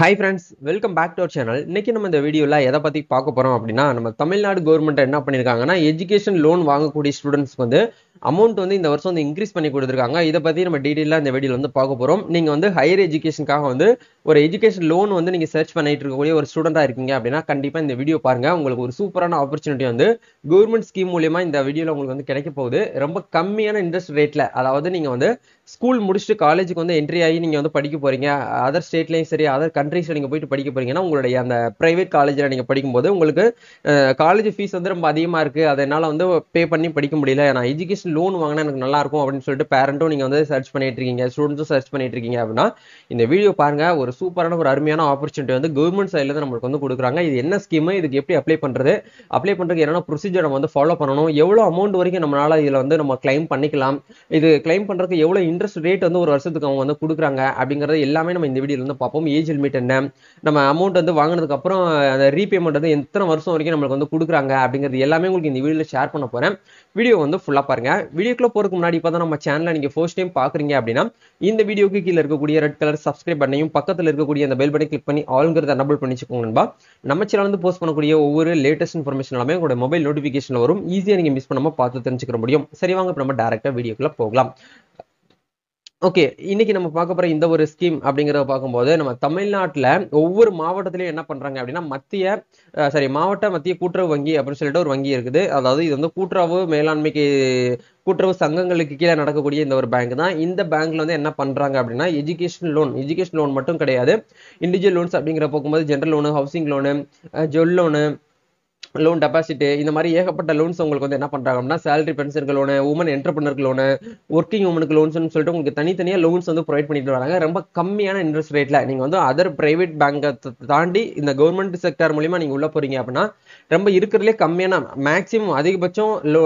hi friends welcome back to our channel இன்னைக்கு நம்ம இந்த வீடியோவில் எதை பற்றி பார்க்க போகிறோம் அப்படின்னா நம்ம தமிழ்நாடு கவர்மெண்ட் என்ன பண்ணியிருக்காங்கன்னா எஜுகேஷன் லோன் வாங்கக்கூடிய ஸ்டூடெண்ட்ஸ் வந்து அமௌண்ட் வந்து இந்த வருஷம் வந்து இன்க்ரீஸ் பண்ணி கொடுத்துருக்காங்க இதை பத்தி நம்ம டீட்டெயிலாக இந்த வீடியோ வந்து பார்க்க போறோம் நீங்க வந்து ஹையர் எஜுகேஷனுக்காக வந்து ஒரு எஜுகேஷன் லோன் வந்து நீங்க சர்ச் பண்ணிட்டு இருக்கக்கூடிய ஒரு ஸ்டூடெண்டா இருக்கீங்க அப்படின்னா கண்டிப்பா இந்த வீடியோ பாருங்க உங்களுக்கு ஒரு சூப்பரான ஆப்பர்ச்சுனிட்டி வந்து கவர்மெண்ட் ஸ்கீம் மூலியமா இந்த வீடியோ உங்களுக்கு வந்து கிடைக்க போகுது ரொம்ப கம்மியான இன்ட்ரெஸ்ட் ரேட்ல அதாவது நீங்க வந்து ஸ்கூல் முடிச்சுட்டு காலேஜுக்கு வந்து என்ட்ரி ஆகி நீங்க வந்து படிக்க போறீங்க அதர் ஸ்டேட்லயும் சரி அதர் கண்ட்ரீஸ்ல நீங்க போயிட்டு படிக்க போறீங்கன்னா உங்களுடைய அந்த ப்ரைவேட் காலேஜ்ல நீங்க படிக்கும்போது உங்களுக்கு காலேஜ் ஃபீஸ் வந்து ரொம்ப அதிகமா இருக்கு அதனால வந்து பே பண்ணி படிக்க முடியல ஏன்னா எஜுகேஷன் லோன் வாங்கினா எனக்கு நல்லா இருக்கும் அப்படின்னு சொல்லிட்டு பேரண்ட்டும் நீங்கள் வந்து சர்ச் பண்ணிட்டு இருக்கீங்க ஸ்டூடெண்ட்ஸும் சர்ச் பண்ணிட்டு இருக்கீங்க அப்படின்னா இந்த வீடியோ பாருங்க ஒரு சூப்பரான ஒரு அருமையான ஆப்பர்ச்சுனிட்டி வந்து கவர்மெண்ட் சைடில் தான் நம்மளுக்கு வந்து கொடுக்குறாங்க இது என்ன ஸ்கீமு இதுக்கு எப்படி அப்ளை பண்ணுறது அப்ளை பண்ணுறதுக்கு என்னென்ன ப்ரொசீஜர் நம்ம வந்து ஃபாலோ பண்ணணும் எவ்வளோ அமௌண்ட் வரைக்கும் நம்மளால இதில் வந்து நம்ம கிளைம் பண்ணிக்கலாம் இது கிளைம் பண்ணுறதுக்கு எவ்வளோ இன்ட்ரெஸ்ட் ரேட் வந்து ஒரு வருஷத்துக்கு அவங்க வந்து கொடுக்குறாங்க அப்படிங்கிறது எல்லாமே நம்ம இந்த வீடியோ வந்து பார்ப்போம் ஏஜ் லிமிட் என்ன நம்ம அமௌண்ட் வந்து வாங்கினதுக்கப்புறம் அந்த ரீபேமெண்ட் வந்து எத்தனை வருஷம் வரைக்கும் நம்மளுக்கு வந்து கொடுக்குறாங்க அப்படிங்கிறது எல்லாமே உங்களுக்கு இந்த வீடியோவில் ஷேர் பண்ண போகிறேன் வீடியோ வந்து ஃபுல்லாக பாருங்கள் சொல்கிறேன் வீடியோக்குள்ளே போகிறதுக்கு முன்னாடி இப்போ தான் நம்ம சேனலை நீங்க ஃபர்ஸ்ட் டைம் பாக்குறீங்க அப்படின்னா இந்த வீடியோக்கு கீழே இருக்கக்கூடிய ரெட் கலர் சப்ஸ்கிரைப் பண்ணையும் பக்கத்தில் இருக்கக்கூடிய அந்த பெல் பட்டனை கிளிக் பண்ணி ஆளுங்கிறத நபல் பண்ணிச்சுக்கோங்க நம்ம சேனல் போஸ்ட் பண்ணக்கூடிய ஒவ்வொரு லேட்டஸ்ட் இன்ஃபர்மேஷன் எல்லாமே உங்களோட மொபைல் நோட்டிஃபிகேஷன் வரும் ஈஸியாக நீங்க மிஸ் பண்ணாம பார்த்து தெரிஞ்சுக்க முடியும் சரி வாங்க இப்போ நம்ம டேரெக்டாக வீடியோக்குள்ள போகலாம் ஓகே இன்னைக்கு நம்ம பார்க்க போற இந்த ஒரு ஸ்கீம் அப்படிங்கிறத பார்க்கும்போது நம்ம தமிழ்நாட்டில் ஒவ்வொரு மாவட்டத்திலையும் என்ன பண்றாங்க அப்படின்னா மத்திய சாரி மாவட்ட மத்திய கூட்டுறவு வங்கி அப்படின்னு சொல்லிட்டு ஒரு வங்கி இருக்குது அதாவது இது வந்து கூட்டுறவு மேலாண்மைக்கு கூட்டுறவு சங்கங்களுக்கு கீழே நடக்கக்கூடிய இந்த ஒரு பேங்க் தான் இந்த பேங்க்ல வந்து என்ன பண்றாங்க அப்படின்னா எஜுகேஷன் லோன் எஜுகேஷன் லோன் மட்டும் கிடையாது இண்டிவிஜுவல் லோன்ஸ் அப்படிங்கிற போகும்போது general loan housing loan jewel loan loan deposit இந்த மாதிரி ஏகப்பட்ட லோன்ஸ் உங்களுக்கு வந்து என்ன பண்ணுறாங்க அப்படின்னா சேலரி பென்ஷனுக்கு லோனு உமன் என்டர்பிரினருக்கு லோனு ஒர்க்கிங் உமனுக்கு லோன்ஸ்னு சொல்லிட்டு உங்களுக்கு தனித்தனியாக லோன்ஸ் வந்து ப்ரொவைட் பண்ணிட்டு வராங்க ரொம்ப கம்மியான இன்ட்ரெஸ்ட் ரேட்டில் நீங்கள் வந்து அதர் பிரைவேட் பேங்கை தாண்டி இந்த கவர்மெண்ட் செக்டர் மூலிமா நீங்கள் உள்ளே போகிறீங்க அப்படின்னா ரொம்ப இருக்கிறதுலே கம்மியான மேக்ஸிமம் அதிகபட்சம் லோ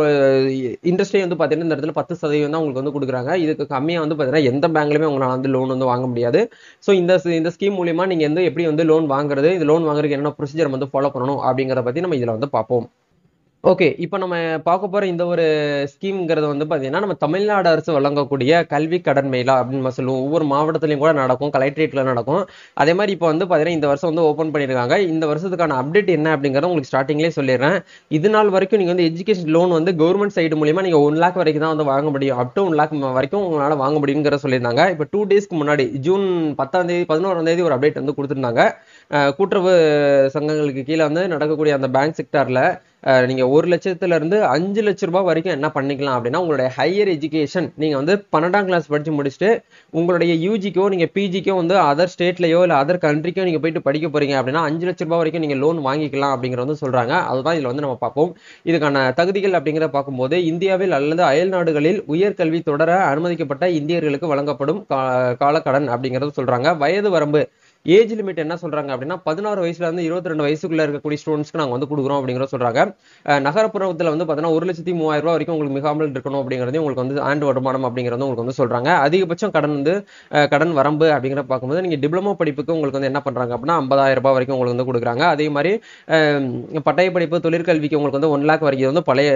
இன்ட்ரெஸ்டே வந்து பார்த்தீங்கன்னா இந்த இடத்துல பத்து சதவீதம் தான் உங்களுக்கு வந்து கொடுக்குறாங்க இதுக்கு கம்மியாக வந்து பார்த்தீங்கன்னா எந்த பேங்க்லையுமே உங்களால் வந்து லோன் வந்து வாங்க முடியாது ஸோ இந்த இந்த ஸ்கீம் மூலிமா நீங்கள் வந்து எப்படி வந்து லோன் வாங்குறது இந்த லோன் வாங்குறதுக்கு என்ன ப்ரொசீஜர் வந்து ஃபாலோ பண்ணணும் அப்படிங்கிறத பற்றி நம்ம செய்திகளை வந்து பார்ப்போம் ஓகே இப்போ நம்ம பார்க்க போகிற இந்த ஒரு ஸ்கீம்ங்கிறது வந்து பார்த்தீங்கன்னா நம்ம தமிழ்நாடு அரசு வழங்கக்கூடிய கல்வி கடன் மேலா அப்படின்னு சொல்லுவோம் ஒவ்வொரு மாவட்டத்திலையும் கூட நடக்கும் கலெக்டரேட்ல நடக்கும் அதே மாதிரி இப்போ வந்து பார்த்தீங்கன்னா இந்த வருஷம் வந்து ஓப்பன் பண்ணியிருக்காங்க இந்த வருஷத்துக்கான அப்டேட் என்ன அப்படிங்கிறத உங்களுக்கு ஸ்டார்டிங்லேயே சொல்லிடுறேன் இது நாள் வரைக்கும் நீங்கள் வந்து எஜுகேஷன் லோன் வந்து கவர்மெண்ட் சைடு மூலியமாக நீங்கள் ஒன் லேக் வரைக்கும் தான் வந்து வாங்க முடியும் அப் டு ஒன் லேக் வரைக்கும் உங்களால் வாங்க முடியுங்கிற சொல்லியிருந்தாங்க இப்போ டூ டேஸ்க்கு முன்னாடி ஜூன் பத்தாம் தேதி பதினோராம் தேதி ஒரு அப்டேட் வந்து கொடுத்துருந்தாங்க கூட்டுறவு சங்கங்களுக்கு கீழே வந்து நடக்கக்கூடிய அந்த பேங்க் செக்டாரில் நீங்கள் ஒரு லட்சத்துலேருந்து அஞ்சு லட்ச ரூபாய் வரைக்கும் என்ன பண்ணிக்கலாம் அப்படின்னா உங்களுடைய ஹையர் எஜுகேஷன் நீங்கள் வந்து பன்னெண்டாம் கிளாஸ் படித்து முடிச்சுட்டு உங்களுடைய யூஜிக்கோ நீங்கள் பிஜிக்கோ வந்து அதர் ஸ்டேட்லையோ இல்லை அதர் கண்ட்ரிக்கோ நீங்கள் போயிட்டு படிக்க போகிறீங்க அப்படின்னா அஞ்சு லட்ச ரூபாய் வரைக்கும் நீங்கள் லோன் வாங்கிக்கலாம் அப்படிங்கிறத வந்து சொல்கிறாங்க அதுதான் இதில் வந்து நம்ம பார்ப்போம் இதுக்கான தகுதிகள் அப்படிங்கிறத பார்க்கும்போது இந்தியாவில் அல்லது அயல் நாடுகளில் உயர்கல்வி தொடர அனுமதிக்கப்பட்ட இந்தியர்களுக்கு வழங்கப்படும் காலக்கடன் அப்படிங்கிறது சொல்கிறாங்க வயது வரம்பு ஏஜ் லிமிட் என்ன சொல்றாங்க அப்படின்னா பதினாறு வயசுல இருந்து இருபத்தி ரெண்டு வயசுக்குள்ள இருக்கக்கூடிய ஸ்டூடெண்ட்ஸ்க்கு நாங்கள் வந்து கொடுக்குறோம் அப்படிங்கிற சொல்றாங்க நகரப்புறத்தில் வந்து பார்த்தீங்கன்னா ஒரு லட்சத்தி மூவாயிரம் ரூபா வரைக்கும் உங்களுக்கு மிகாமல் இருக்கணும் அப்படிங்கிறது உங்களுக்கு வந்து ஆண்டு வருமானம் அப்படிங்கிறது உங்களுக்கு வந்து சொல்றாங்க அதிகபட்சம் கடன் வந்து கடன் வரம்பு அப்படிங்கிற பார்க்கும்போது நீங்க டிப்ளமோ படிப்புக்கு உங்களுக்கு வந்து என்ன பண்றாங்க அப்படின்னா ஐம்பதாயிரம் ரூபாய் வரைக்கும் உங்களுக்கு வந்து கொடுக்குறாங்க அதே மாதிரி பட்டய படிப்பு தொழிற்கல்விக்கு உங்களுக்கு வந்து ஒன் லேக் வரைக்கும் வந்து பழைய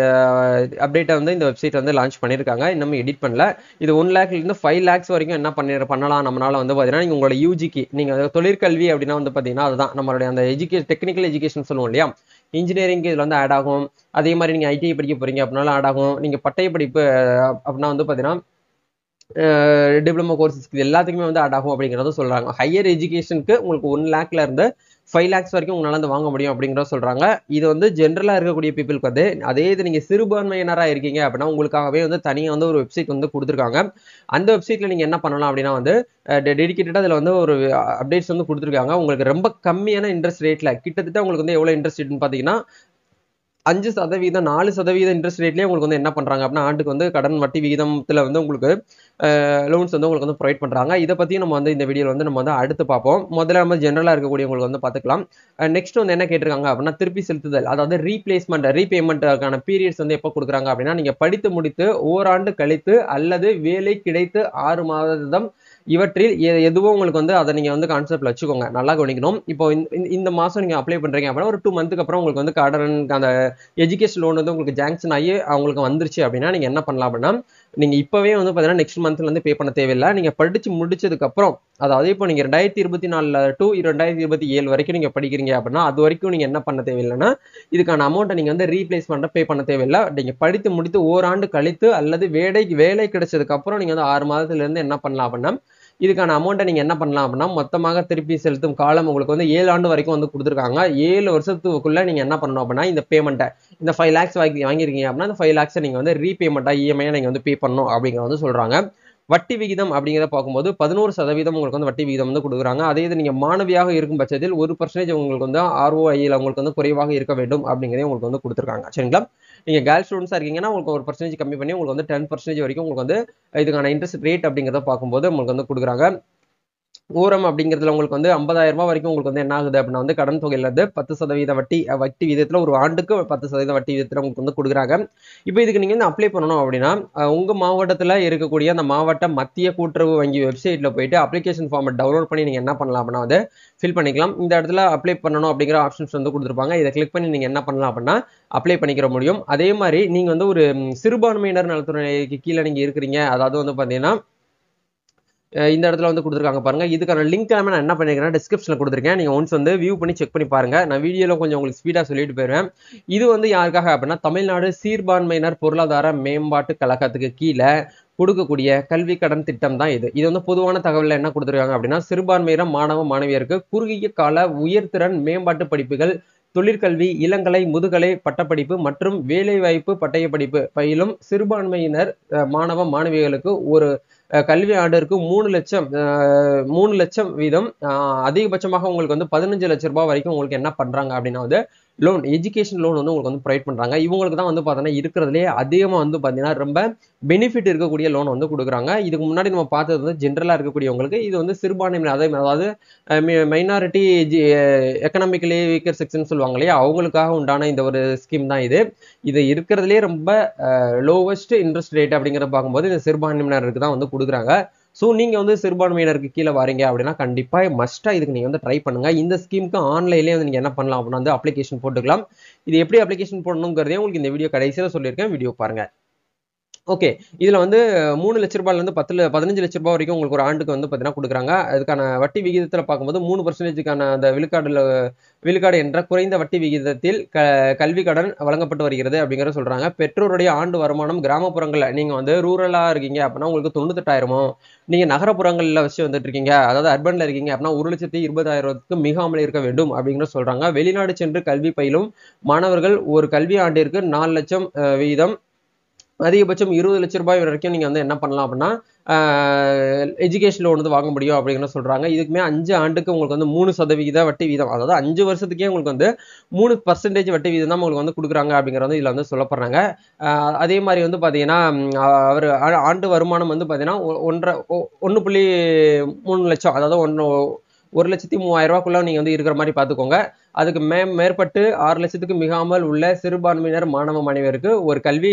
அப்டேட்டை வந்து இந்த வெப்சைட் வந்து லான்ச் பண்ணியிருக்காங்க இன்னும் எடிட் பண்ணல இது ஒன் லேக்ல இருந்து ஃபைவ் லேக்ஸ் வரைக்கும் என்ன பண்ணலாம் நம்மளால வந்து பாத்தீங்கன்னா நீங்க உங்களோட யூஜிக்கு நீங்க தொழிற்கல்வி அப்படின்னா வந்து பார்த்தீங்கன்னா அதுதான் நம்மளுடைய அந்த எஜுகே டெக்னிக்கல் எஜுகேஷன் சொல்லுவோம் இல்லையா இன்ஜினியரிங் இதில் வந்து ஆட் ஆகும் அதே மாதிரி நீங்கள் ஐடிஐ e படிக்க போகிறீங்க அப்படின்னாலும் ஆட் ஆகும் நீங்கள் பட்டய படிப்பு அப்படின்னா வந்து பார்த்தீங்கன்னா டிப்ளமோ கோர்சஸ்க்கு எல்லாத்துக்குமே வந்து ஆட் ஆகும் அப்படிங்கிறதும் சொல்கிறாங்க ஹையர் எஜுகேஷனுக்கு உங்களுக்கு ஒன் லேக்ல இருந்து ஃபைவ் லேக்ஸ் வரைக்கும் உங்களால் வந்து வாங்க முடியும் அப்படிங்கிற சொல்கிறாங்க இது வந்து ஜென்ரலாக இருக்கக்கூடிய பீப்புளுக்கு வந்து அதே இது நீங்கள் சிறுபான்மையினராக இருக்கீங்க அப்படின்னா உங்களுக்காகவே வந்து தனியாக வந்து ஒரு வெப்சைட் வந்து கொடுத்துருக்காங்க அந்த வெப்சைட்டில் நீங்கள் என்ன பண்ணலாம் அப்படின்னா வந்து டெடிக்கேட்டடாக அதில் வந்து ஒரு அப்டேட்ஸ் வந்து கொடுத்துருக்காங்க உங்களுக்கு ரொம்ப கம்மியான இன்ட்ரெஸ்ட் ரேட்டில் கிட்டத்தட்ட உங்களுக்கு வந்து எவ்வளோ இன்ட்ரெஸ்ட் பார்த்தீங்கன்னா அஞ்சு சதவீதம் நாலு சதவீதம் இன்ட்ரெஸ்ட் ரேட்லேயே உங்களுக்கு வந்து என்ன பண்ணுறாங்க அப்படின்னா ஆண்டுக்கு வந்து கடன் வட்டி விகிதத்தில் வந்து உங்களுக்கு லோன்ஸ் வந்து உங்களுக்கு வந்து ப்ரொவைட் பண்ணுறாங்க இதை பற்றியும் நம்ம வந்து இந்த வீடியோ வந்து நம்ம வந்து அடுத்து பார்ப்போம் முதல்ல நம்ம ஜென்ரலாக இருக்கக்கூடியவங்களுக்கு வந்து பார்த்துக்கலாம் நெக்ஸ்ட் வந்து என்ன கேட்டிருக்காங்க அப்படின்னா திருப்பி செலுத்துதல் அதாவது ரீப்ளேஸ்மெண்ட் ரீபேமெண்ட்டுக்கான பீரியட்ஸ் வந்து எப்போ கொடுக்குறாங்க அப்படின்னா நீங்கள் படித்து முடித்து ஓராண்டு கழித்து அல்லது வேலை கிடைத்து ஆறு மாதம் இவற்றில் எதுவும் உங்களுக்கு வந்து அதை நீங்கள் வந்து கான்செப்டில் வச்சுக்கோங்க நல்லா கவனிக்கணும் இப்போ இந்த மாதம் நீங்கள் அப்ளை பண்ணுறீங்க அப்படின்னா ஒரு டூ மந்த்துக்கு அப்புறம் உங்களுக்கு வந்து கடன் அந்த எஜுகேஷன் லோன் வந்து உங்களுக்கு ஜாங்ஷன் ஆகி அவங்களுக்கு வந்துருச்சு அப்படின்னா நீங்கள் என்ன பண்ணலாம் அப்படின்னா நீங்கள் இப்போவே வந்து பார்த்தீங்கன்னா நெக்ஸ்ட் மந்த்லேருந்து பே பண்ண தேவையில்லை நீங்கள் படித்து முடிச்சதுக்கப்புறம் அதாவது இப்போ நீங்கள் ரெண்டாயிரத்தி இருபத்தி நாலில் டு ரெண்டாயிரத்தி இருபத்தி ஏழு வரைக்கும் நீங்கள் படிக்கிறீங்க அப்படின்னா அது வரைக்கும் நீங்கள் என்ன பண்ண தேவையில்லைன்னா இதுக்கான அமௌண்ட்டை நீங்கள் வந்து ரீப்ளேஸ் பண்ணுற பே பண்ண தேவையில்லை நீங்கள் படித்து முடித்து ஓராண்டு கழித்து அல்லது வேலை வேலை கிடைச்சதுக்கப்புறம் நீங்கள் வந்து ஆறு மாதத்துலேருந்து என்ன பண்ணலாம் அப்படின்னா இதுக்கான அமௌண்ட்டை நீங்கள் என்ன பண்ணலாம் அப்படின்னா மொத்தமாக திருப்பி செலுத்தும் காலம் உங்களுக்கு வந்து ஏழு ஆண்டு வரைக்கும் வந்து கொடுத்துருக்காங்க ஏழு வருஷத்துக்குள்ளே நீங்கள் என்ன பண்ணணும் அப்படின்னா இந்த பேமெண்ட்டை இந்த ஃபைவ் லேக்ஸ் வாங்கி வாங்கியிருக்கீங்க அப்படின்னா இந்த ஃபைவ் லேக்ஸை நீங்கள் வந்து ரீபேமெண்ட்டாக இஎம்ஐயாக நீங்கள் வந்து பே பண்ணணும் அப்படிங்கிற வந்து சொல்கிறாங்க வட்டி விகிதம் அப்படிங்கிறத பார்க்கும்போது பதினோரு சதவீதம் உங்களுக்கு வந்து வட்டி விகிதம் வந்து கொடுக்குறாங்க அதே இது நீங்கள் மாணவியாக இருக்கும் பட்சத்தில் ஒரு பர்சன்டேஜ் உங்களுக்கு வந்து ஆர்ஓஐயில் உங்களுக்கு வந்து குறைவாக இருக்க வேண்டும் அப்படிங்கிறதே உங்களுக்கு வந்து கொடுத்துருக்காங்க சரிங்களா நீங்கள் கேர்ள் ஸ்டூடெண்ட்ஸாக இருக்கீங்கன்னா உங்களுக்கு ஒரு பர்சன்டேஜ் கம்மி பண்ணி உங்களுக்கு வந்து டென் பர்சன்டேஜ் வரைக்கும் உங்களுக்கு வந்து இதுக்கான இன்ட்ரெஸ்ட் ரேட் அப்படிங்கிறத பார்க்கும்போது உங்களுக்கு வந்து கொடுக்குறாங்க ஊரம் அப்படிங்கிறதுல உங்களுக்கு வந்து ஐம்பதாயிரம் ரூபாய் வரைக்கும் உங்களுக்கு வந்து என்ன ஆகுது அப்படின்னா வந்து கடன் தொகையிலிருந்து பத்து சதவீத வட்டி வட்டி விதத்தில் ஒரு ஆண்டுக்கு பத்து சதவீத வட்டி விதத்தில் உங்களுக்கு வந்து கொடுக்குறாங்க இப்போ இதுக்கு நீங்கள் வந்து அப்ளை பண்ணணும் அப்படின்னா உங்கள் மாவட்டத்தில் இருக்கக்கூடிய அந்த மாவட்ட மத்திய கூட்டுறவு வங்கி வெப்சைட்டில் போயிட்டு அப்ளிகேஷன் ஃபார்மை டவுன்லோட் பண்ணி நீங்கள் என்ன பண்ணலாம் அப்படின்னா வந்து ஃபில் பண்ணிக்கலாம் இந்த இடத்துல அப்ளை பண்ணணும் அப்படிங்கிற ஆப்ஷன்ஸ் வந்து கொடுத்துருப்பாங்க இதை கிளிக் பண்ணி நீங்கள் என்ன பண்ணலாம் அப்படின்னா அப்ளை பண்ணிக்கிற முடியும் அதே மாதிரி நீங்கள் வந்து ஒரு சிறுபான்மையினர் நலத்துறைக்கு கீழே நீங்கள் இருக்கிறீங்க அதாவது வந்து பார்த்தீங்கன்னா இந்த இடத்துல வந்து கொடுத்துருக்காங்க பாருங்க இதுக்கான லிங்க் எல்லாமே நான் என்ன பண்ணிருக்கேன் டிஸ்கிரிப்ஷனில் கொடுத்துருக்கேன் நீங்கள் ஒன்ஸ் வந்து வியூ பண்ணி செக் பண்ணி பாருங்க நான் வீடியோவில் கொஞ்சம் உங்களுக்கு ஸ்பீடாக சொல்லிட்டு போயிருவேன் இது வந்து யாருக்காக அப்படின்னா தமிழ்நாடு சீர்பான்மையினர் பொருளாதார மேம்பாட்டு கழகத்துக்கு கீழே கொடுக்கக்கூடிய கல்வி கடன் திட்டம் தான் இது இது வந்து பொதுவான தகவலில் என்ன கொடுத்துருக்காங்க அப்படின்னா சிறுபான்மையினர் மாணவ மாணவியருக்கு குறுகிய கால உயர்திறன் மேம்பாட்டு படிப்புகள் தொழிற்கல்வி இளங்கலை முதுகலை பட்டப்படிப்பு மற்றும் வேலைவாய்ப்பு படிப்பு பயிலும் சிறுபான்மையினர் மாணவ மாணவிகளுக்கு ஒரு கல்வி ஆண்டிற்கு மூணு லட்சம் மூணு லட்சம் வீதம் அதிகபட்சமாக உங்களுக்கு வந்து பதினஞ்சு லட்ச ரூபாய் வரைக்கும் உங்களுக்கு என்ன பண்றாங்க அப்படின்னா வந்து லோன் எஜுகேஷன் லோன் வந்து உங்களுக்கு வந்து ப்ரொவைட் பண்ணுறாங்க இவங்களுக்கு தான் வந்து பார்த்தீங்கன்னா இருக்கிறதுலே அதிகமாக வந்து பார்த்தீங்கன்னா ரொம்ப பெனிஃபிட் இருக்கக்கூடிய லோன் வந்து கொடுக்குறாங்க இதுக்கு முன்னாடி நம்ம பார்த்தது வந்து ஜென்ரலாக இருக்கக்கூடியவங்களுக்கு இது வந்து சிறுபான்மையினர் அதே அதாவது மைனாரிட்டி எக்கனாமிக்கலி வீக்கர் செக்ஷன் சொல்லுவாங்க இல்லையா அவங்களுக்காக உண்டான இந்த ஒரு ஸ்கீம் தான் இது இது இருக்கிறதுலே ரொம்ப லோவஸ்ட் இன்ட்ரெஸ்ட் ரேட் அப்படிங்கிற பார்க்கும்போது இந்த சிறுபான்மையினருக்கு தான் வந்து கொடுக்குறாங்க ஸோ நீங்கள் வந்து சிறுபான்மையினருக்கு கீழே வரீங்க அப்படின்னா கண்டிப்பாக மஸ்ட்டாக இதுக்கு நீங்கள் வந்து ட்ரை பண்ணுங்கள் இந்த ஸ்கீமுக்கு ஆன்லைன்லேயே வந்து நீங்கள் என்ன பண்ணலாம் அப்படின்னா வந்து அப்ளிகேஷன் போட்டுக்கலாம் இது எப்படி அப்ளிகேஷன் போடணுங்கிறதே உங்களுக்கு இந்த வீடியோ கடைசியில் சொல்லியிருக்கேன் வீடியோ பாருங்கள் ஓகே இதில் வந்து மூணு லட்ச ரூபாயிலேருந்து பத்து பதினஞ்சு லட்ச ரூபாய் வரைக்கும் உங்களுக்கு ஒரு ஆண்டுக்கு வந்து பார்த்தீங்கன்னா கொடுக்குறாங்க அதுக்கான வட்டி விகிதத்தில் பார்க்கும்போது மூணு பர்சன்டேஜுக்கான அந்த விழுக்காடில் விழுக்காடு என்ற குறைந்த வட்டி விகிதத்தில் க கல்வி கடன் வழங்கப்பட்டு வருகிறது அப்படிங்கிற சொல்கிறாங்க பெற்றோருடைய ஆண்டு வருமானம் கிராமப்புறங்களில் நீங்கள் வந்து ரூரலாக இருக்கீங்க அப்படின்னா உங்களுக்கு தொண்ணூத்தெட்டாயிரமோ நீங்கள் நகரப்புறங்களில் வச்சு வந்துட்டு இருக்கீங்க அதாவது அர்பனில் இருக்கீங்க அப்படின்னா ஒரு லட்சத்தி இருபதாயிரத்துக்கு மிகாமல் இருக்க வேண்டும் அப்படிங்கிற சொல்கிறாங்க வெளிநாடு சென்று கல்வி பயிலும் மாணவர்கள் ஒரு கல்வி ஆண்டிற்கு நாலு லட்சம் விகிதம் அதிகபட்சம் இருபது லட்ச ரூபாய் வரைக்கும் நீங்கள் வந்து என்ன பண்ணலாம் அப்படின்னா எஜுகேஷன் லோன் வந்து வாங்க முடியும் அப்படிங்கிற சொல்கிறாங்க இதுக்குமே அஞ்சு ஆண்டுக்கு உங்களுக்கு வந்து மூணு சதவீத வட்டி வீதம் அதாவது அஞ்சு வருஷத்துக்கே உங்களுக்கு வந்து மூணு பர்சன்டேஜ் வட்டி வீதம் தான் உங்களுக்கு வந்து கொடுக்குறாங்க வந்து இதில் வந்து சொல்லப்படுறாங்க அதே மாதிரி வந்து பார்த்தீங்கன்னா அவர் ஆண்டு வருமானம் வந்து பார்த்தீங்கன்னா ஒன்றரை ஒன்று புள்ளி மூணு லட்சம் அதாவது ஒன்று ஒரு லட்சத்தி மூவாயிரம் ரூபாக்குள்ள நீங்கள் வந்து இருக்கிற மாதிரி பார்த்துக்கோங்க அதுக்கு மே மேற்பட்டு ஆறு லட்சத்துக்கு மிகாமல் உள்ள சிறுபான்மையினர் மாணவ மாணவியருக்கு ஒரு கல்வி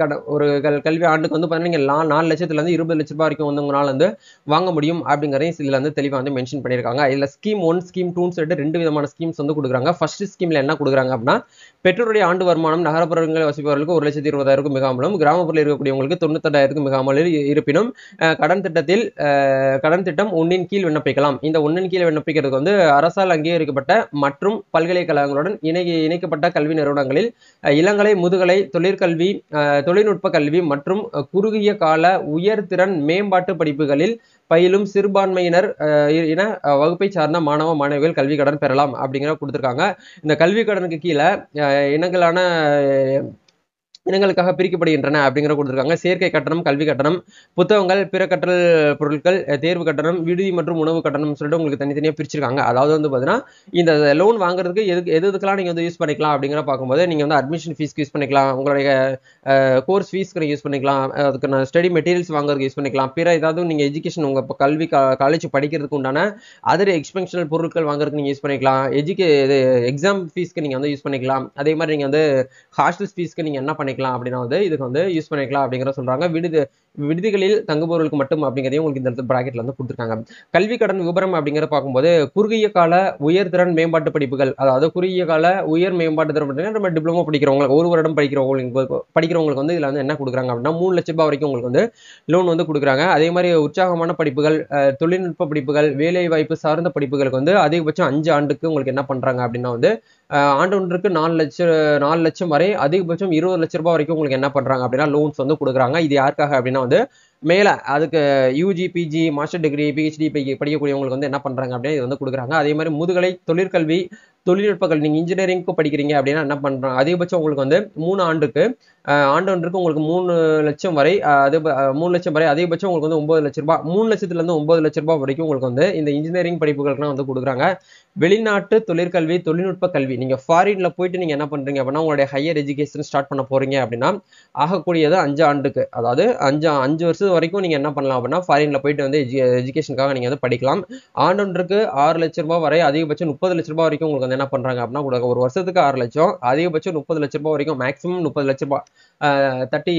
கட ஒரு கல் கல்வி ஆண்டுக்கு வந்து பார்த்தீங்கன்னா நீங்கள் நாலு லட்சத்துலேருந்து இருபது லட்ச ரூபாய் வரைக்கும் வந்து வந்து வாங்க முடியும் அப்படிங்கிறதையும் இதில் வந்து தெளிவாக வந்து மென்ஷன் பண்ணியிருக்காங்க இதில் ஸ்கீம் ஒன் ஸ்கீம் டூன்னு சொல்லிட்டு ரெண்டு விதமான ஸ்கீம்ஸ் வந்து கொடுக்குறாங்க ஃபர்ஸ்ட் ஸ்கீமில் என்ன கொடுக்குறாங்க அப்படின்னா பெற்றோருடைய ஆண்டு வருமானம் நகரப்புறங்களில் வசிப்பவர்களுக்கு ஒரு லட்சத்தி இருபதாயிரம் மிகாமலும் கிராமப்புறத்தில் இருக்கக்கூடியவங்களுக்கு தொண்ணூத்தெட்டாயிரத்துக்கும் மிகாமல் இருப்பினும் கடன் திட்டத்தில் கடன் திட்டம் ஒன்றின் கீழ் விண்ணப்பிக்கலாம் இந்த ஒன்றின் கீழ் விண்ணப்பிக்கிறதுக்கு வந்து அரசால் அங்கீகரிக்கப்பட்ட மற்ற மற்றும் பல்கலைக்கழகங்களுடன் இணை இணைக்கப்பட்ட கல்வி நிறுவனங்களில் இளங்கலை முதுகலை தொழிற்கல்வி தொழில்நுட்ப கல்வி மற்றும் குறுகிய கால உயர்திறன் மேம்பாட்டு படிப்புகளில் பயிலும் சிறுபான்மையினர் என வகுப்பை சார்ந்த மாணவ மாணவிகள் கல்வி கடன் பெறலாம் அப்படிங்கிற கொடுத்துருக்காங்க இந்த கல்வி கடனுக்கு கீழே இனங்களான இனங்களுக்காக பிரிக்கப்படுகின்றன அப்படிங்கிற கொடுத்துருக்காங்க சேர்க்கை கட்டணம் கல்வி கட்டணம் புத்தகங்கள் பிற கற்றல் பொருட்கள் தேர்வு கட்டணம் விடுதி மற்றும் உணவு கட்டணம் சொல்லிட்டு உங்களுக்கு தனித்தனியாக பிரிச்சிருக்காங்க அதாவது வந்து பார்த்தீங்கன்னா இந்த லோன் வாங்குறதுக்கு எது எது இதுக்கெல்லாம் நீங்கள் வந்து யூஸ் பண்ணிக்கலாம் அப்படிங்கிற பார்க்கும்போது நீங்கள் வந்து அட்மிஷன் ஃபீஸ்க்கு யூஸ் பண்ணிக்கலாம் உங்களுடைய கோர்ஸ் ஃபீஸ்க்கு நீங்கள் யூஸ் பண்ணிக்கலாம் அதுக்கு நான் ஸ்டடி மெட்டீரியல்ஸ் வாங்குறதுக்கு யூஸ் பண்ணிக்கலாம் பிற ஏதாவது நீங்கள் எஜுகேஷன் உங்கள் கல்வி காலேஜ் படிக்கிறதுக்கு உண்டான அதர் எக்ஸ்பென்ஷனல் பொருட்கள் வாங்குறதுக்கு நீங்கள் யூஸ் பண்ணிக்கலாம் எஜுகே எக்ஸாம் ஃபீஸ்க்கு நீங்கள் வந்து யூஸ் பண்ணிக்கலாம் அதே மாதிரி நீங்கள் வந்து ஹாஸ்டல் ஃபீஸ்க்கு நீங்கள் என்ன பண்ணிக்கலாம் பண்ணிக்கலாம் அப்படின்னா வந்து இதுக்கு வந்து யூஸ் பண்ணிக்கலாம் அப்படிங்கிற சொல்றாங்க விடுதி விடுதிகளில் தங்குபவர்களுக்கு மட்டும் அப்படிங்கிறதையும் உங்களுக்கு இந்த பிராக்கெட்ல வந்து கொடுத்துருக்காங்க கல்வி கடன் விபரம் அப்படிங்கிற பார்க்கும்போது குறுகிய கால உயர்திறன் மேம்பாட்டு படிப்புகள் அதாவது குறுகிய கால உயர் மேம்பாட்டு திறன் பார்த்தீங்கன்னா நம்ம டிப்ளமோ படிக்கிறவங்களுக்கு ஒரு வருடம் படிக்கிறவங்களுக்கு படிக்கிறவங்களுக்கு வந்து இதுல வந்து என்ன கொடுக்குறாங்க அப்படின்னா மூணு லட்ச ரூபாய் வரைக்கும் உங்களுக்கு வந்து லோன் வந்து கொடுக்குறாங்க அதே மாதிரி உற்சாகமான படிப்புகள் தொழில்நுட்ப படிப்புகள் வேலை வாய்ப்பு சார்ந்த படிப்புகளுக்கு வந்து அதிகபட்சம் அஞ்சு ஆண்டுக்கு உங்களுக்கு என்ன பண்றாங்க அப்படின்னா வந்து ஆண்டவனுக்கு நாலு லட்சம் நாலு லட்சம் வரை அதிகபட்சம் இருபது லட்ச ரூபாய் வரைக்கும் உங்களுக்கு என்ன பண்ணுறாங்க அப்படின்னா லோன்ஸ் வந்து கொடுக்குறாங்க இது யாருக்காக அப்படின்னா வந்து மேலே அதுக்கு UG PG master degree PhD படிக்கக்கூடியவங்களுக்கு வந்து என்ன பண்ணுறாங்க அப்படின்னா இது வந்து கொடுக்குறாங்க அதே மாதிரி முதுகலை தொழிற்கல்வி கல்வி நீங்கள் இன்ஜினியரிங்க்கு படிக்கிறீங்க அப்படின்னா என்ன பண்ணுறாங்க அதிகபட்சம் உங்களுக்கு வந்து மூணு ஆண்டுக்கு ஆண்டு ஒன்றுக்கு உங்களுக்கு மூணு லட்சம் வரை அது மூணு லட்சம் வரை அதிகபட்சம் உங்களுக்கு வந்து ஒம்பது லட்ச ரூபாய் மூணு லட்சத்துலேருந்து ஒம்பது லட்ச ரூபாய் வரைக்கும் உங்களுக்கு வந்து இந்த இன்ஜினியரிங் படிப்புகளுக்குலாம் வந்து கொடுக்குறாங்க வெளிநாட்டு தொழிற்கல்வி தொழில்நுட்ப கல்வி நீங்க ஃபாரின்ல போயிட்டு நீங்க என்ன பண்ணுறீங்க அப்படின்னா உங்களுடைய ஹையர் எஜுகேஷன் ஸ்டார்ட் பண்ண போறீங்க அப்படின்னா ஆகக்கூடியது அஞ்சு ஆண்டுக்கு அதாவது அஞ்சு அஞ்சு வருஷம் வரைக்கும் நீங்க என்ன பண்ணலாம் அப்படின்னா ஃபாரின்ல போயிட்டு வந்து எஜுகேஷனுக்காக நீங்க வந்து படிக்கலாம் ஆண்டுக்கு ஆறு லட்ச ரூபாய் வரை அதிகபட்சம் முப்பது லட்ச ரூபாய் வரைக்கும் உங்களுக்கு வந்து என்ன பண்றாங்க அப்படின்னா உங்களுக்கு ஒரு வருஷத்துக்கு ஆறு லட்சம் அதிகபட்சம் முப்பது லட்ச ரூபாய் வரைக்கும் மேக்ஸிமம் முப்பது லட்ச ரூபாய் தேர்ட்டி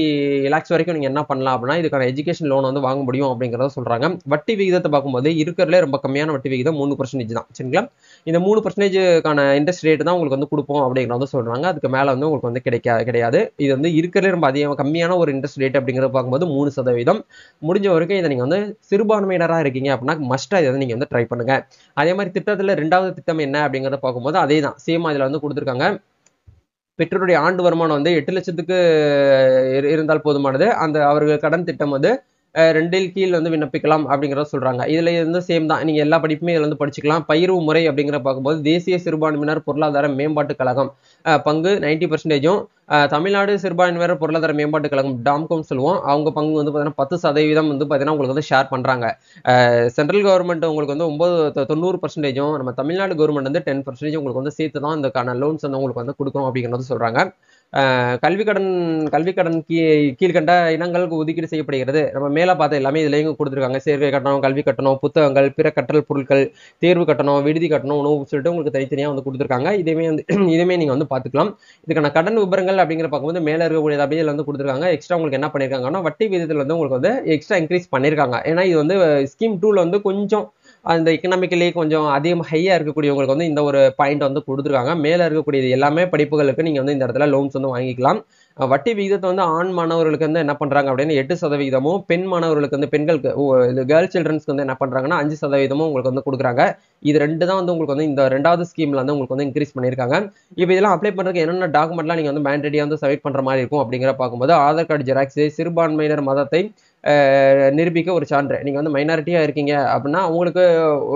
லேக்ஸ் வரைக்கும் நீங்கள் என்ன பண்ணலாம் அப்படின்னா இதுக்கான எஜுகேஷன் லோன் வந்து வாங்க முடியும் அப்படிங்கிறத சொல்கிறாங்க வட்டி விகிதத்தை பார்க்கும்போது இருக்கிறதுல ரொம்ப கம்மியான வட்டி விகிதம் மூணு பர்சன்டேஜ் தான் சரிங்களா இந்த மூணு பர்சன்டேஜுக்கான இன்ட்ரெஸ்ட் ரேட் தான் உங்களுக்கு வந்து கொடுப்போம் அப்படிங்கிறத சொல்கிறாங்க அதுக்கு மேலே வந்து உங்களுக்கு வந்து கிடைக்கா கிடையாது இது வந்து இருக்கிறதுல ரொம்ப அதிகமாக கம்மியான ஒரு இன்ட்ரெஸ்ட் ரேட் அப்படிங்கிறத பார்க்கும்போது மூணு சதவீதம் முடிஞ்ச வரைக்கும் இதை நீங்கள் வந்து சிறுபான்மையினராக இருக்கீங்க அப்படின்னா மஸ்ட்டாக இதை வந்து நீங்கள் வந்து ட்ரை பண்ணுங்கள் அதே மாதிரி திட்டத்தில் ரெண்டாவது திட்டம் என்ன அப்படிங்கிறத பார்க்கும்போது அதே தான் சேம் அதில் வந்து கொடுத்துருக்காங்க பெற்றோருடைய ஆண்டு வருமானம் வந்து எட்டு லட்சத்துக்கு இருந்தால் போதுமானது அந்த அவர்கள் கடன் திட்டம் வந்து ரெண்டில் கீழ் வந்து விண்ணப்பிக்கலாம் அப்படிங்கிறத சொல்கிறாங்க இதில் இருந்து சேம் தான் நீங்கள் எல்லா படிப்புமே இதில் வந்து படிச்சுக்கலாம் பயிர்வு முறை அப்படிங்கிற பார்க்கும்போது தேசிய சிறுபான்மையினர் பொருளாதார மேம்பாட்டு கழகம் பங்கு நைன்டி பர்சன்டேஜும் தமிழ்நாடு சிறுபான்மையினர் பொருளாதார மேம்பாட்டு கழகம் டாம்கோம் சொல்லுவோம் அவங்க பங்கு வந்து பார்த்தீங்கன்னா பத்து சதவீதம் வந்து பார்த்தீங்கன்னா உங்களுக்கு வந்து ஷேர் பண்ணுறாங்க சென்ட்ரல் கவர்மெண்ட் உங்களுக்கு வந்து ஒம்பது தொண்ணூறு பர்சன்டேஜும் நம்ம தமிழ்நாடு கவர்மெண்ட் வந்து டென் பர்சன்டேஜ் உங்களுக்கு வந்து சேர்த்து தான் இந்த லோன்ஸ் வந்து உங்களுக்கு வந்து கொடுக்குறோம் அப்படிங்கிறது சொல்கிறாங்க கல்வி கடன் கல்வி கடன் கீ கீழ்கண்ட இனங்களுக்கு ஒதுக்கீடு செய்யப்படுகிறது நம்ம மேலே பார்த்த எல்லாமே இதுலேயும் கொடுத்துருக்காங்க சேர்க்கை கட்டணம் கல்வி கட்டணம் புத்தகங்கள் பிற கற்றல் பொருட்கள் தேர்வு கட்டணம் விடுதி கட்டணம் உணவு சொல்லிட்டு உங்களுக்கு தனித்தனியாக வந்து கொடுத்துருக்காங்க இதுவுமே வந்து இதுவுமே நீங்கள் வந்து பார்த்துக்கலாம் இதுக்கான கடன் விபரங்கள் அப்படிங்கிற பார்க்கும்போது மேலே இருக்கக்கூடிய அப்படியே இதில் வந்து கொடுத்துருக்காங்க எக்ஸ்ட்ரா உங்களுக்கு என்ன பண்ணியிருக்காங்கன்னா வட்டி விகிதத்தில் வந்து உங்களுக்கு வந்து எக்ஸ்ட்ரா இன்க்ரீஸ் பண்ணியிருக்காங்க ஏன்னா இது வந்து ஸ்கீம் டூவில் வந்து கொஞ்சம் அந்த எக்கனாமிக்கலி கொஞ்சம் அதிகம் ஹையாக இருக்கக்கூடியவங்களுக்கு வந்து இந்த ஒரு பாயிண்ட் வந்து கொடுத்துருக்காங்க மேலே இருக்கக்கூடிய எல்லாமே படிப்புகளுக்கு நீங்கள் வந்து இந்த இடத்துல லோன்ஸ் வந்து வாங்கிக்கலாம் வட்டி விகிதத்தை வந்து ஆண் மாணவர்களுக்கு வந்து என்ன பண்ணுறாங்க அப்படின்னு எட்டு சதவீதமும் பெண் மாணவர்களுக்கு வந்து பெண்களுக்கு இது கேர்ள் சில்ட்ரன்ஸ்க்கு வந்து என்ன பண்ணுறாங்கன்னா அஞ்சு சதவீதமும் உங்களுக்கு வந்து கொடுக்குறாங்க இது ரெண்டு தான் வந்து உங்களுக்கு வந்து இந்த ரெண்டாவது ஸ்கீமில் வந்து உங்களுக்கு வந்து இன்க்ரீஸ் பண்ணியிருக்காங்க இப்போ இதெல்லாம் அப்ளை பண்ணுறதுக்கு என்னென்ன டாக்குமெண்ட்லாம் நீங்கள் வந்து மேண்டேட்டியாக வந்து சப்மிட் பண்ணுற மாதிரி இருக்கும் அப்படிங்கிற பார்க்கும்போது ஆதார் கார்டு ஜெராக்ஸ் சிறுபான்மையினர் மதத்தை நிரூபிக்க ஒரு சான்று நீங்கள் வந்து மைனாரிட்டியாக இருக்கீங்க அப்படின்னா உங்களுக்கு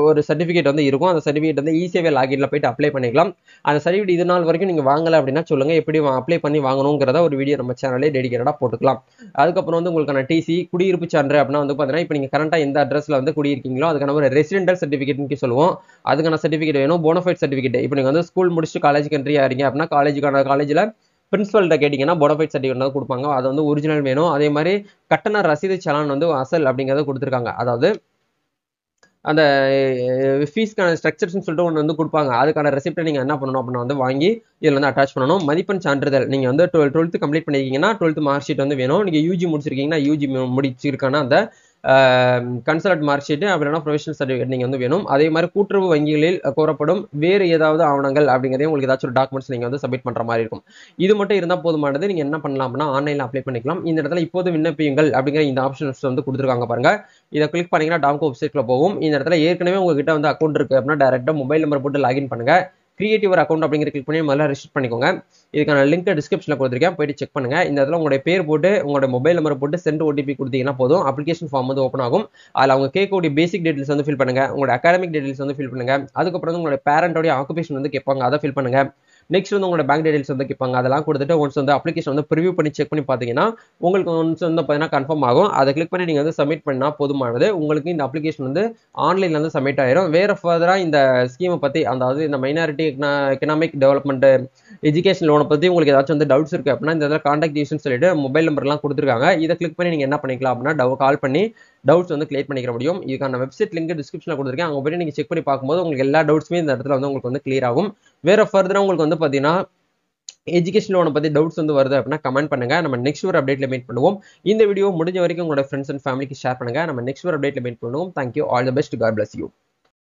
ஒரு சர்டிஃபிகேட் வந்து இருக்கும் அந்த சர்டிஃபிகேட் வந்து இசேவை e லாகின்ல போயிட்டு அப்ளை பண்ணிக்கலாம் அந்த சர்டிஃபிகேட் இது நாள் வரைக்கும் நீங்கள் வாங்கலை அப்படின்னா சொல்லுங்கள் எப்படி அப்ளை பண்ணி வாங்கணுங்கிறத ஒரு வீடியோ நம்ம சேனலே டெடிக்கேட்டடாக போட்டுக்கலாம் அதுக்கப்புறம் வந்து உங்களுக்கான டிசி குடியிருப்பு சான்று அப்படின்னா வந்து பார்த்தீங்கன்னா இப்போ நீங்கள் கரண்ட்டாக எந்த அட்ரஸில் வந்து குடியிருக்கீங்களோ அதுக்கான ஒரு ரெசிடென்டல் சர்டிஃபிகேட்னு சொல்லுவோம் அதுக்கான சர்டிஃபிகேட் வேணும் போனஃபைட் சர்டிஃபிகேட் இப்போ நீங்கள் வந்து ஸ்கூல் முடிச்சுட்டு காலேஜ் கண்ட்ரியாக இருக்கீங்க அப்படின்னா காலேஜுக்கான காலேஜில் பிரின்சிபல்கிட்ட கேட்டிங்கன்னா போனஃபைட் சர்டிஃபிகேட் தான் கொடுப்பாங்க அது வந்து ஒரிஜினல் வேணும் அதே மாதிரி கட்டண ரசீது செலான் வந்து அசல் அப்படிங்கிறத கொடுத்துருக்காங்க அதாவது அந்த ஃபீஸ்க்கான ஸ்ட்ரக்சர்ஸ்னு சொல்லிட்டு ஒன்று வந்து கொடுப்பாங்க அதுக்கான ரெசிப்டை நீங்கள் என்ன பண்ணணும் அப்படின்னா வந்து வாங்கி இதில் வந்து அட்டாச் பண்ணணும் மதிப்பெண் சான்றிதழ் நீங்கள் வந்து டுவெல் டுவெல்த்து கம்ப்ளீட் பண்ணியிருக்கீங்கன்னா டுவெல்த்து மார்க் ஷீட் வந்து வேணும் நீங்கள் யூஜி முடிச்சிருக்கீங்கன்னா யூஜி முடிச்சிருக்கான அந்த கன்சல்ட் மார்க் ஷீட்டு அப்படின்னா ப்ரொஃபஷனல் சர்டிஃபிகேட் நீங்கள் வந்து வேணும் அதே மாதிரி கூட்டுறவு வங்கிகளில் கோரப்படும் வேறு ஏதாவது ஆவணங்கள் அப்படிங்கிறதே உங்களுக்கு ஏதாச்சும் ஒரு டாக்குமெண்ட்ஸ் நீங்கள் வந்து சப்மிட் பண்ணுற மாதிரி இருக்கும் இது மட்டும் இருந்தால் போதுமானது நீங்கள் என்ன பண்ணலாம்னா ஆன்லைனில் அப்ளை பண்ணிக்கலாம் இந்த இடத்துல இப்போது விண்ணப்பியுங்கள் அப்படிங்கிற இந்த ஆப்ஷன்ஸ் வந்து கொடுத்துருக்காங்க பாருங்கள் இதை கிளிக் பண்ணிங்கன்னா டாம்கோ வெப்சைட்டில் போகும் இந்த இடத்துல ஏற்கனவே உங்ககிட்ட வந்து அக்கௌண்ட் இருக்குது அப்படின்னா டேரெக்டாக மொபைல் நம்பர் போட்டு லாகின் பண்ணுங்கள் கிரியேட்டிவர் அக்கௌண்ட் அப்படிங்கிற கிளிக் பண்ணி நல்லா ரிஜிஸ்டர் பண்ணிக்கோங்க இதுக்கான லிங்க் டிஸ்கிரிப்ஷனில் கொடுத்துருக்கேன் போயிட்டு செக் பண்ணுங்கள் இந்த இதில் உங்களுடைய பேர் போட்டு உங்களோட மொபைல் நம்பர் போட்டு சென்ட் ஓடிபி கொடுத்தீங்கன்னா போதும் அப்ளிகேஷன் ஃபார்ம் வந்து ஓப்பன் ஆகும் அதில் அவங்க கேட்கக்கூடிய பேசிக் டீட்டெயில்ஸ் வந்து ஃபில் பண்ணுங்கள் உங்களோட அகாடமிக் டீட்டெயில்ஸ் வந்து ஃபில் பண்ணுங்கள் அதுக்கப்புறம் வந்து உங்களோட பேரண்டோடைய ஆக்குபேஷன் வந்து கேட்பாங்க அதை ஃபில் பண்ணுங்கள் நெக்ஸ்ட் வந்து உங்களோட பேங்க் டீடைல்ஸ் வந்து கேட்பாங்க அதெல்லாம் கொடுத்துட்டு ஒன்ஸ் வந்து அப்ளிகேஷன் வந்து ப்ரிவியூ பண்ணி செக் பண்ணி பார்த்தீங்கன்னா உங்களுக்கு ஒன்ஸ் வந்து பார்த்தீங்கன்னா கன்ஃபார்ம் ஆகும் அதை கிளிக் பண்ணி நீங்கள் வந்து சப்மிட் பண்ணால் போதுமானது உங்களுக்கு இந்த அப்ளிகேஷன் வந்து ஆன்லைனில் வந்து சப்மிட் ஆயிரும் வேறு ஃபர்தராக இந்த ஸ்கீமை பற்றி அதாவது இந்த மைனாரிட்டி எக்கனாமிக் டெவலப்மெண்ட் எஜுகேஷன் லோனை பற்றி உங்களுக்கு ஏதாச்சும் வந்து டவுட்ஸ் இருக்குது அப்படின்னா இந்த இதில் கான்டாக்ட் டீஷன் சொல்லிட்டு மொபைல் நம்பர்லாம் கொடுத்துருக்காங்க இதை கிளிக் பண்ணி நீங்கள் என்ன பண்ணிக்கலாம் அப்படின்னா டவு கால் பண்ணி டவுட்ஸ் வந்து கிளியர் பண்ணிக்க முடியும் இதுக்கான வெப்சைட் லிங்க் டிஸ்கிரிப்ஷனில் கொடுத்துருக்கேன் அங்கே போய் நீங்கள் செக் பண்ணி பார்க்கும்போது உங்களுக்கு எல்லா டவுட்ஸுமே இந்த இடத்துல வந்து உங்களுக்கு வந்து கிளியர் ஆகும் வேற ஃபர்தராக உங்களுக்கு வந்து பார்த்தீங்கன்னா எஜுகேஷன் லோனை பற்றி டவுட்ஸ் வந்து வருது அப்படின்னா கமெண்ட் பண்ணுங்க நம்ம நெக்ஸ்ட் ஒரு அப்டேட்ல மீட் பண்ணுவோம் இந்த வீடியோ முடிஞ்ச வரைக்கும் உங்களோட ஃப்ரெண்ட்ஸ் அண்ட் ஃபேமிலிக்கு ஷேர் பண்ணுங்க நம்ம நெக்ஸ்ட் ஒரு அப்டேட்ல மீட் பண்ணுவோம் thank you all the best God bless you